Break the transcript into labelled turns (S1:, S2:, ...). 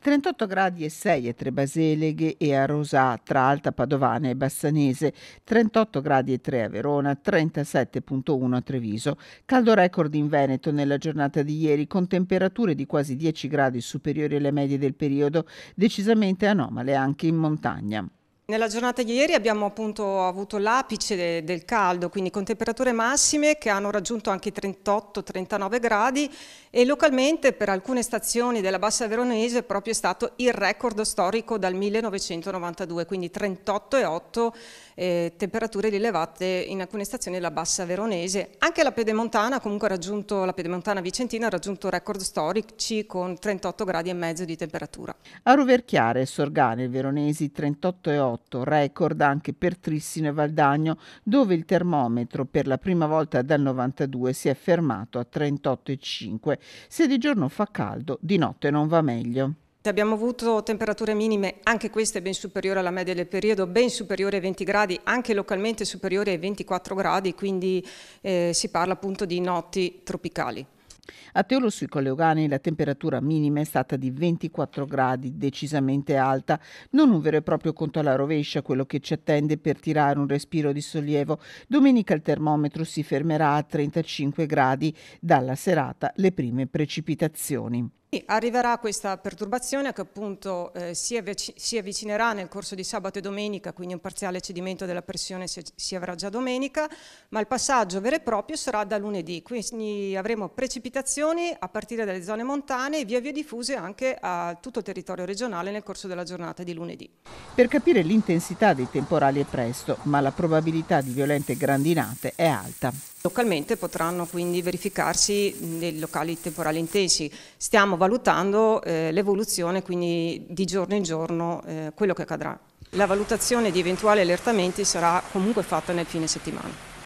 S1: 38 gradi e 6 a Trebaseleghe e a Rosà tra Alta Padovana e Bassanese, 38 gradi e 3 a Verona, 37.1 a Treviso. Caldo record in Veneto nella giornata di ieri con temperature di quasi 10 gradi superiori alle medie del periodo, decisamente anomale anche in montagna.
S2: Nella giornata di ieri abbiamo appunto avuto l'apice del caldo, quindi con temperature massime che hanno raggiunto anche i 38-39 gradi e localmente per alcune stazioni della Bassa Veronese proprio è stato il record storico dal 1992, quindi 38,8 eh, temperature rilevate in alcune stazioni della Bassa Veronese. Anche la Pedemontana comunque ha raggiunto, la Pedemontana Vicentina ha raggiunto record storici con 38 gradi e mezzo di temperatura.
S1: A Roverchiare, Sorgane, Veronesi 38,8 38, record anche per Trissino e Valdagno, dove il termometro per la prima volta dal 92 si è fermato a 38,5. Se di giorno fa caldo, di notte non va meglio.
S2: Abbiamo avuto temperature minime, anche queste ben superiori alla media del periodo, ben superiori ai 20 gradi, anche localmente superiori ai 24 gradi, quindi eh, si parla appunto di notti tropicali.
S1: A Teolo sui Colleogani la temperatura minima è stata di 24 gradi, decisamente alta, non un vero e proprio conto alla rovescia quello che ci attende per tirare un respiro di sollievo. Domenica il termometro si fermerà a 35 gradi, dalla serata le prime precipitazioni.
S2: Arriverà questa perturbazione che appunto eh, si, avvic si, avvicinerà nel corso di sabato e domenica, quindi un parziale cedimento della pressione si, si avrà già domenica, ma il passaggio vero e proprio sarà da lunedì, quindi avremo precipitazioni a partire dalle zone montane e via via diffuse anche a tutto il territorio regionale nel corso della giornata di lunedì.
S1: Per capire l'intensità dei temporali è presto, ma la probabilità di violente grandinate è alta
S2: localmente potranno quindi verificarsi nei locali temporali intensi. Stiamo valutando eh, l'evoluzione, quindi di giorno in giorno eh, quello che accadrà. La valutazione di eventuali allertamenti sarà comunque fatta nel fine settimana.